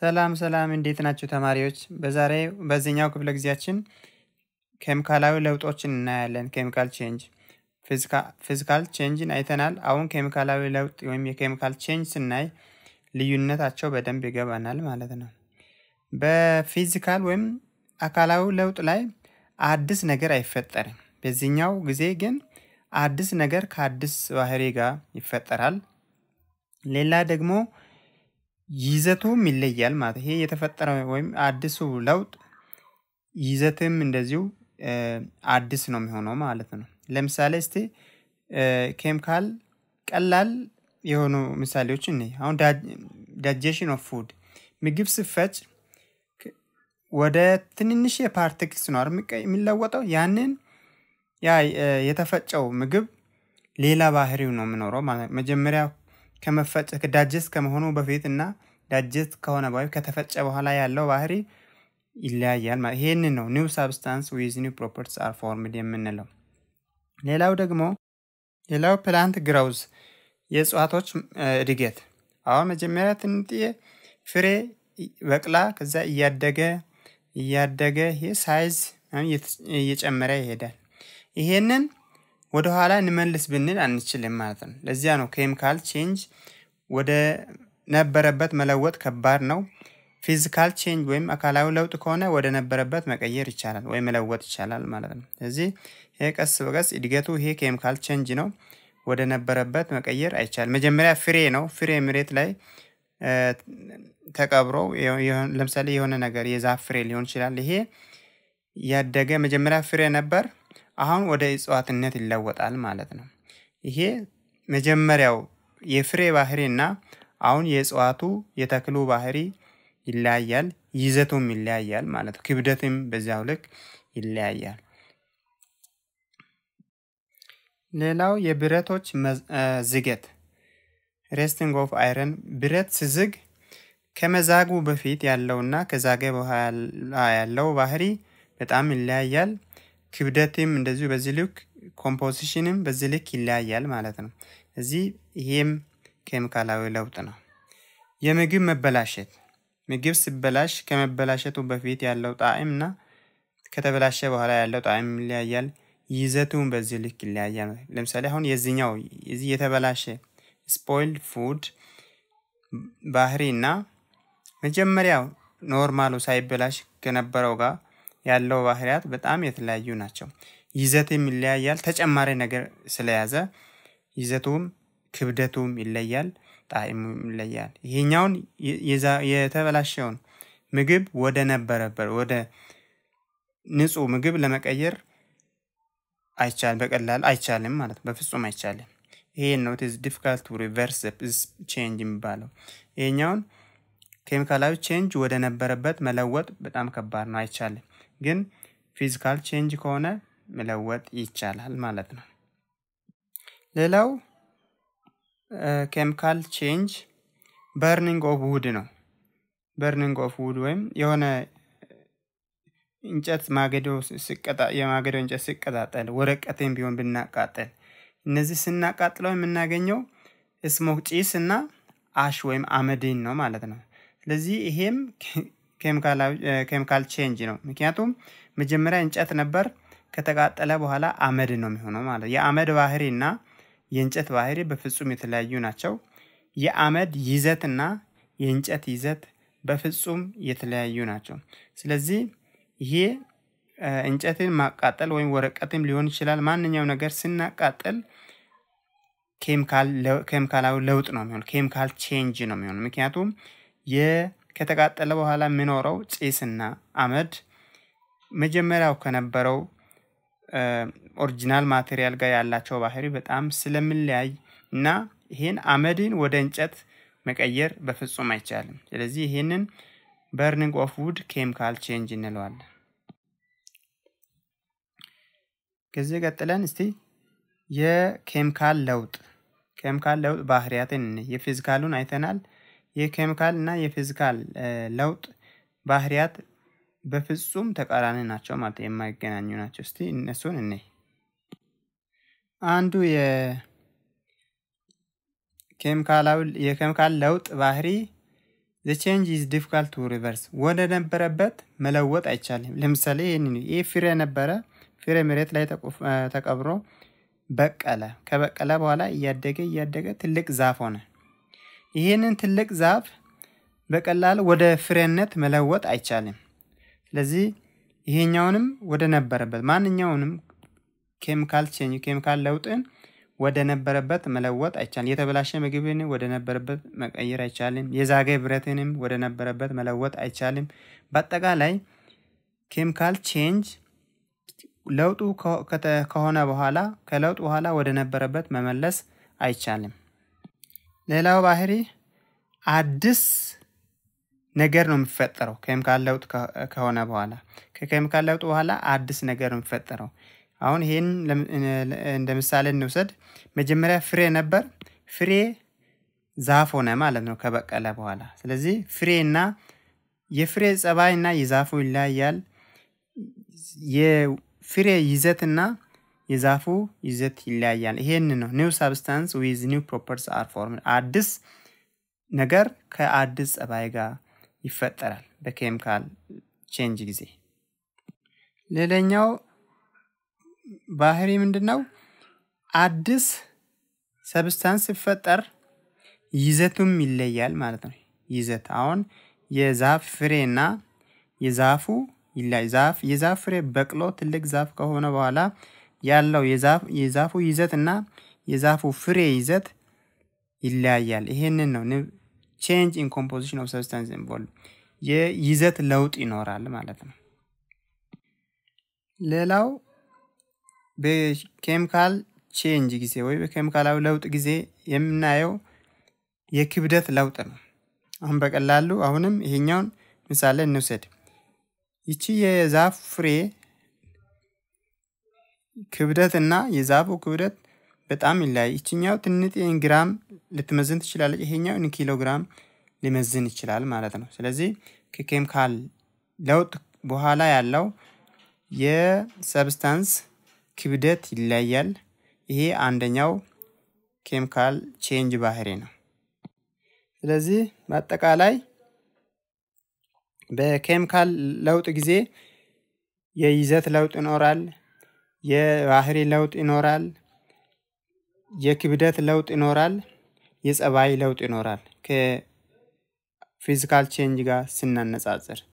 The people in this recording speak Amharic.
ሰላም ሰላም እንዴት ናቸው ተማሪዎች? በዛሬ በዚህኛው ክፍለ ጊዜያችን ኬሚካላዊ ለውጦችን እናያለን። ኬሚካል ቼንጅ ፊዚካል ቼንጅን አይተናል። አሁን ኬሚካላዊ ለውጥ ወይም የኬሚካል ቼንጅ ስናይ ልዩነታቸው በደንብ ይገባናል ማለት ነው። በፊዚካል ወይም አካላዊ ለውጥ ላይ አዲስ ነገር አይፈጠርም። በዚህኛው ጊዜ ግን አዲስ ነገር ከአዲስ ባህሪ ጋር ይፈጠራል። ሌላ ደግሞ ይዘቱም ይለያል ማለት ይሄ የተፈጠረ ወይም አዲሱ ለውጥ ይዘትም እንደዚሁ አዲስ ነው የሚሆነው ማለት ነው። ለምሳሌ እስቲ ኬሚካል ቀላል የሆኑ ምሳሌዎች እ አሁን ዳጀሽን ኦፍ ፉድ ምግብ ስፈጭ ወደ ትንንሽ የፓርቲክልስ ነው የሚለወጠው። ያንን ያ የተፈጨው ምግብ ሌላ ባህሪው ነው ማለት መጀመሪያ ዳጀስ ከመሆኑ በፊት እና ዳጀስ ከሆነ በ ከተፈጨ በኋላ ያለው ባህሪ ይለያያል። ይሄንን ነው ኒው ሳብስታንስ ዊዝ ኒው ፕሮፐርቲስ አር ፎርምድ የምንለው። ሌላው ደግሞ ሌላው ፕላንት ግራውዝ የእጽዋቶች እድገት። አሁን መጀመሪያ ትንጥዬ ፍሬ በቅላ ከዛ እያደገ እያደገ ይሄ ሳይዝ እየጨመረ ይሄዳል። ይሄንን ወደ ኋላ እንመልስ ብንል አንችልም ማለት ነው። ለዚያ ነው ኬሚካል ቼንጅ ወደ ነበረበት መለወጥ ከባድ ነው። ፊዚካል ቼንጅ ወይም አካላዊ ለውጥ ከሆነ ወደ ነበረበት መቀየር ይቻላል ወይም መለወጥ ይቻላል ማለት ነው። ስለዚህ ይሄ ቀስ በቀስ እድገቱ ይሄ ኬሚካል ቼንጅ ነው። ወደ ነበረበት መቀየር አይቻልም። መጀመሪያ ፍሬ ነው። ፍሬ መሬት ላይ ተቀብሮ ለምሳሌ የሆነ ነገር የዛፍ ፍሬ ሊሆን ይችላል። ይሄ ያደገ መጀመሪያ ፍሬ ነበር። አሁን ወደ እጽዋትነት ይለወጣል ማለት ነው። ይሄ መጀመሪያው የፍሬ ባህሪ እና አሁን የእጽዋቱ የተክሉ ባህሪ ይለያያል፣ ይዘቱም ይለያያል ማለት ነው። ክብደትም በዚያው ልክ ይለያያል። ሌላው የብረቶች ዝገት ሬስቲንግ ኦፍ አይረን ብረት ስዝግ ከመዛጉ በፊት ያለውና ከዛገ በኋላ ያለው ባህሪ በጣም ይለያያል። ክብደትም እንደዚሁ በዚህ ልክ ኮምፖዚሽንም በዚህ ልክ ይለያያል ማለት ነው። እዚህ ይሄም ኬሚካላዊ ለውጥ ነው። የምግብ መበላሸት ምግብ ሲበላሽ ከመበላሸቱ በፊት ያለው ጣዕም እና ከተበላሸ በኋላ ያለው ጣዕም ይለያያል። ይዘቱም በዚህ ልክ ይለያያል። ለምሳሌ አሁን የዚኛው እዚህ የተበላሸ ስፖይልድ ፉድ ባህሪ እና መጀመሪያው ኖርማሉ ሳይበላሽ ከነበረው ጋር ያለው ባህሪያት በጣም የተለያዩ ናቸው። ይዘትም ይለያያል። ተጨማሪ ነገር ስለያዘ ይዘቱም ክብደቱም ይለያል፣ ጣዕሙም ይለያል። ይሄኛውን የተበላሸውን ምግብ ወደ ነበረበት ወደ ንጹህ ምግብ ለመቀየር አይቻል በቀላል አይቻልም ማለት ነው። በፍጹም አይቻልም። ይሄ ነው ኢዝ ዲፊካልት ቱ ሪቨርስ ቼንጅ የሚባለው። ይሄኛውን ኬሚካላዊ ቼንጅ ወደ ነበረበት መለወጥ በጣም ከባድ ነው፣ አይቻልም። ግን ፊዚካል ቼንጅ ከሆነ መለወጥ ይቻላል ማለት ነው። ሌላው ኬሚካል ቼንጅ በርኒንግ ኦፍ ውድ ነው። በርኒንግ ኦፍ ውድ ወይም የሆነ እንጨት ማገዶ የማገዶ እንጨት ሲቀጣጠል ወረቀቴም ቢሆን ብናቃጠል እነዚህ ስናቃጥለው የምናገኘው ስሞክ ጭስ እና አሽ ወይም አመድን ነው ማለት ነው። ስለዚህ ይሄም ኬሚካል ቼንጅ ነው። ምክንያቱም መጀመሪያ እንጨት ነበር፣ ከተቃጠለ በኋላ አመድ ነው የሚሆነው ማለት የአመድ ባህሪ እና የእንጨት ባህሪ በፍጹም የተለያዩ ናቸው። የአመድ ይዘትና የእንጨት ይዘት በፍጹም የተለያዩ ናቸው። ስለዚህ ይሄ እንጨትን ማቃጠል ወይም ወረቀትም ሊሆን ይችላል። ማንኛው ነገር ስናቃጥል ኬሚካላዊ ለውጥ ነው የሚሆን፣ ኬሚካል ቼንጅ ነው የሚሆን። ምክንያቱም ከተቃጠለ በኋላ የሚኖረው ጭስና አመድ መጀመሪያው ከነበረው ኦሪጂናል ማቴሪያል ጋር ያላቸው ባህሪ በጣም ስለምንለያይ እና ይህን አመድን ወደ እንጨት መቀየር በፍጹም አይቻልም። ስለዚህ ይህንን በርኒንግ ኦፍ ውድ ኬሚካል ቼንጅ እንለዋለን። ከዚህ ቀጥለን እስቲ የኬሚካል ለውጥ ኬሚካል ለውጥ ባህሪያትን የፊዚካሉን አይተናል። የኬሚካል እና የፊዚካል ለውጥ ባህሪያት በፍጹም ተቃራኒ ናቸው ማለት የማይገናኙ ናቸው። እስቲ እነሱን እኔ አንዱ የኬሚካል ለውጥ ባህሪ ዘ ቼንጅ ኢዝ ዲፊካልት ቱ ሪቨርስ ወደ ነበረበት መለወጥ አይቻልም። ለምሳሌ ይህን ይህ ፍሬ ነበረ፣ ፍሬ መሬት ላይ ተቀብሮ በቀለ። ከበቀለ በኋላ እያደገ እያደገ ትልቅ ዛፍ ሆነ። ይህንን ትልቅ ዛፍ በቀላል ወደ ፍሬነት መለወጥ አይቻልም። ስለዚህ ይሄኛውንም ወደ ነበረበት ማንኛውንም ኬሚካል ቼንጅ ኬሚካል ለውጥን ወደ ነበረበት መለወጥ አይቻልም። የተበላሸ ምግብን ወደ ነበረበት መቀየር አይቻልም። የዛገ ብረትንም ወደ ነበረበት መለወጥ አይቻልም። በአጠቃላይ ኬሚካል ቼንጅ ለውጡ ከሆነ በኋላ ከለውጥ በኋላ ወደ ነበረበት መመለስ አይቻልም። ሌላው ባህሪ አዲስ ነገር ነው የሚፈጠረው። ኬሚካል ለውጥ ከሆነ በኋላ ከኬሚካል ለውጥ በኋላ አዲስ ነገር ነው የሚፈጠረው። አሁን ይህን እንደ ምሳሌ እንውሰድ። መጀመሪያ ፍሬ ነበር። ፍሬ ዛፍ ሆነ ማለት ነው ከበቀለ በኋላ። ስለዚህ ፍሬና የፍሬ ጸባይና የዛፉ ይለያያል። የፍሬ ይዘትና የዛፉ ይዘት ይለያያል። ይሄን ነው ኒው ሳብስታንስ ዊዝ ኒው ፕሮፐርስ አር ፎርም። አዲስ ነገር ከአዲስ ጸባይ ጋር ይፈጠራል በኬሚካል ቼንጅ ጊዜ። ሌላኛው ባህሪ ምንድን ነው? አዲስ ሰብስታንስ ሲፈጠር ይዘቱም ይለያል ማለት ነው። ይዘት አሁን የዛፍ ፍሬና የዛፉ ይለያል። የዛፍ ፍሬ በቅሎ ትልቅ ዛፍ ከሆነ በኋላ ያለው የዛፉ ይዘት እና የዛፉ ፍሬ ይዘት ይለያያል። ይሄንን ነው ቼንጅ ኢን ኮምፖዚሽን ኦፍ ሰብስታንስ ኢንቮልቭ የይዘት ለውጥ ይኖራል ማለት ነው። ሌላው በኬሚካል ቼንጅ ጊዜ ወይ በኬሚካላዊ ለውጥ ጊዜ የምናየው የክብደት ለውጥ ነው። አሁን በቀላሉ አሁንም ይሄኛውን ምሳሌ እንውሰድ። ይቺ የዛፍ ፍሬ ክብደት እና የዛፉ ክብደት በጣም ይለያይ። ይችኛው ትንጤን ግራም ልትመዝን ትችላለች። ይሄኛው ኪሎ ግራም ሊመዝን ይችላል ማለት ነው። ስለዚህ ከኬሚካል ለውጥ በኋላ ያለው የሰብስታንስ ክብደት ይለያል። ይሄ አንደኛው ኬሚካል ቼንጅ ባህሪ ነው። ስለዚህ በአጠቃላይ በኬሚካል ለውጥ ጊዜ የይዘት ለውጥ ይኖራል። የባህሪ ለውጥ ይኖራል። የክብደት ለውጥ ይኖራል። የፀባይ ለውጥ ይኖራል። ከፊዚካል ቼንጅ ጋር ስናነጻጽር